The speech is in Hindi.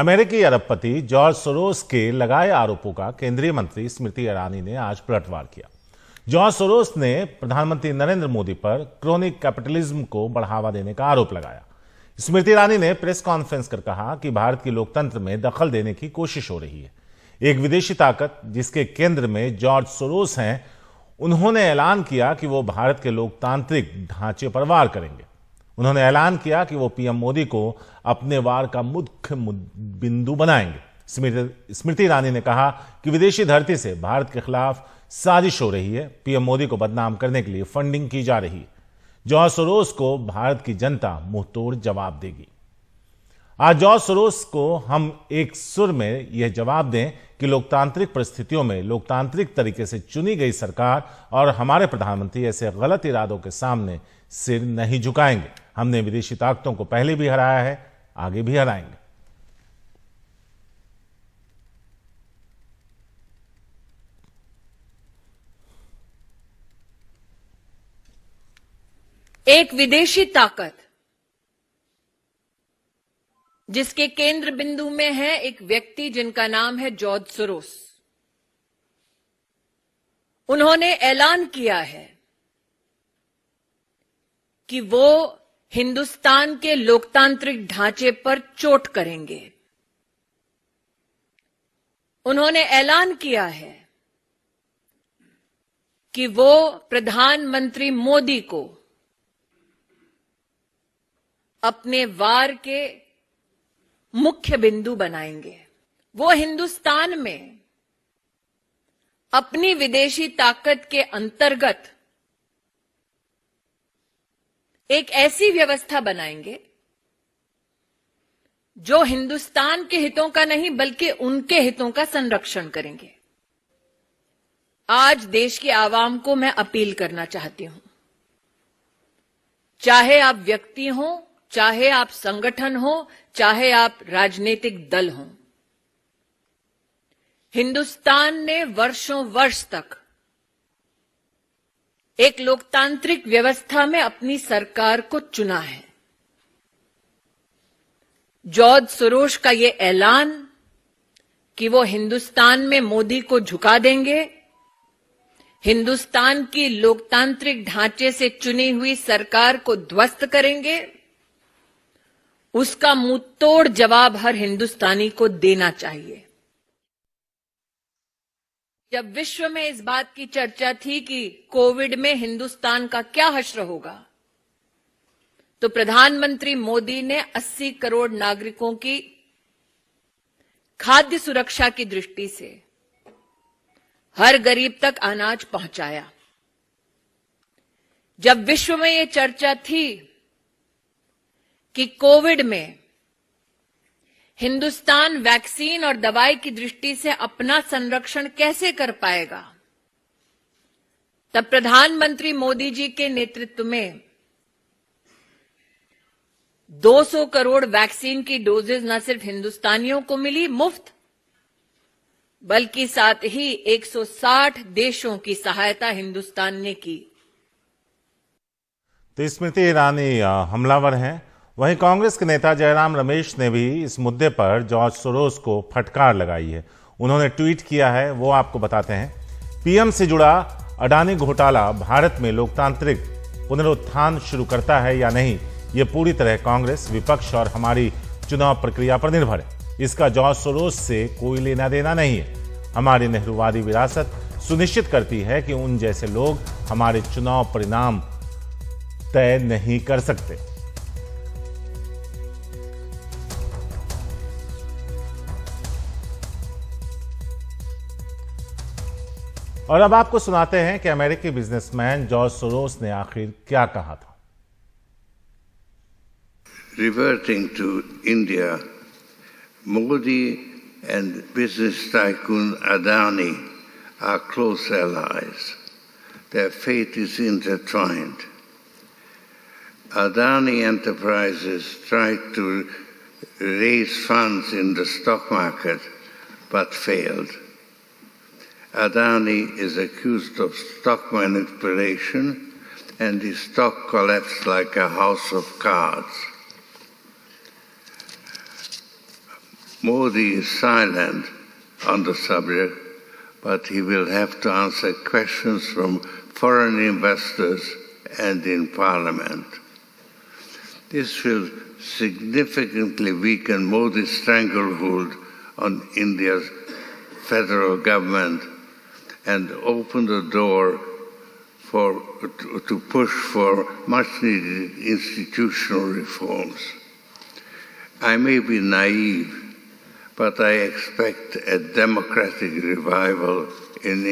अमेरिकी अरबपति जॉर्ज सोरोस के लगाए आरोपों का केंद्रीय मंत्री स्मृति ईरानी ने आज पलटवार किया जॉर्ज सोरोस ने प्रधानमंत्री नरेंद्र मोदी पर क्रोनिक कैपिटलिज्म को बढ़ावा देने का आरोप लगाया स्मृति ईरानी ने प्रेस कॉन्फ्रेंस कर कहा कि भारत के लोकतंत्र में दखल देने की कोशिश हो रही है एक विदेशी ताकत जिसके केंद्र में जॉर्ज सोरोस हैं उन्होंने ऐलान किया कि वो भारत के लोकतांत्रिक ढांचे पर वार करेंगे उन्होंने ऐलान किया कि वो पीएम मोदी को अपने वार का मुख्य बिंदु बनाएंगे स्मृति ईरानी ने कहा कि विदेशी धरती से भारत के खिलाफ साजिश हो रही है पीएम मोदी को बदनाम करने के लिए फंडिंग की जा रही है जॉर्ज सोरोस को भारत की जनता मुंहतोड़ जवाब देगी आजॉस रोस को हम एक सुर में यह जवाब दें कि लोकतांत्रिक परिस्थितियों में लोकतांत्रिक तरीके से चुनी गई सरकार और हमारे प्रधानमंत्री ऐसे गलत इरादों के सामने सिर नहीं झुकाएंगे हमने विदेशी ताकतों को पहले भी हराया है आगे भी हराएंगे एक विदेशी ताकत जिसके केंद्र बिंदु में है एक व्यक्ति जिनका नाम है जॉर्ज सरोस उन्होंने ऐलान किया है कि वो हिंदुस्तान के लोकतांत्रिक ढांचे पर चोट करेंगे उन्होंने ऐलान किया है कि वो प्रधानमंत्री मोदी को अपने वार के मुख्य बिंदु बनाएंगे वो हिंदुस्तान में अपनी विदेशी ताकत के अंतर्गत एक ऐसी व्यवस्था बनाएंगे जो हिंदुस्तान के हितों का नहीं बल्कि उनके हितों का संरक्षण करेंगे आज देश की आवाम को मैं अपील करना चाहती हूं चाहे आप व्यक्ति हों चाहे आप संगठन हो चाहे आप राजनीतिक दल हो हिंदुस्तान ने वर्षों वर्ष तक एक लोकतांत्रिक व्यवस्था में अपनी सरकार को चुना है जॉर्ज सुरोश का ये ऐलान कि वो हिंदुस्तान में मोदी को झुका देंगे हिंदुस्तान की लोकतांत्रिक ढांचे से चुनी हुई सरकार को ध्वस्त करेंगे उसका मुंह तोड़ जवाब हर हिंदुस्तानी को देना चाहिए जब विश्व में इस बात की चर्चा थी कि कोविड में हिंदुस्तान का क्या हश्र होगा तो प्रधानमंत्री मोदी ने 80 करोड़ नागरिकों की खाद्य सुरक्षा की दृष्टि से हर गरीब तक अनाज पहुंचाया जब विश्व में यह चर्चा थी कि कोविड में हिंदुस्तान वैक्सीन और दवाई की दृष्टि से अपना संरक्षण कैसे कर पाएगा तब प्रधानमंत्री मोदी जी के नेतृत्व में 200 करोड़ वैक्सीन की डोजेज न सिर्फ हिंदुस्तानियों को मिली मुफ्त बल्कि साथ ही 160 देशों की सहायता हिंदुस्तान ने की तो स्मृति तो ईरानी हमलावर हैं वहीं कांग्रेस के नेता जयराम रमेश ने भी इस मुद्दे पर जॉर्ज सोरोस को फटकार लगाई है उन्होंने ट्वीट किया है वो आपको बताते हैं पीएम से जुड़ा अडानी घोटाला भारत में लोकतांत्रिक पुनरुत्थान शुरू करता है या नहीं ये पूरी तरह कांग्रेस विपक्ष और हमारी चुनाव प्रक्रिया पर निर्भर है इसका जॉर्ज सोरोस से कोई लेना देना नहीं है हमारी नेहरूवादी विरासत सुनिश्चित करती है कि उन जैसे लोग हमारे चुनाव परिणाम तय नहीं कर सकते और अब आपको सुनाते हैं कि अमेरिकी बिजनेसमैन जॉर्ज सोरोस ने आखिर क्या कहा था reverting to India Modi and business tycoon Adani are close allies. Their fate is intertwined. Adani Enterprises tried to raise funds in the stock market but failed. Adani is accused of stock manipulation and his stock collapsed like a house of cards. Modi is silent on the subject, but he will have to answer questions from foreign investors and in parliament. This will significantly weaken Modi's stranglehold on India's federal government and open the door for, to, to push for much needed institutional reforms. I may be naive, but I expect a democratic revival in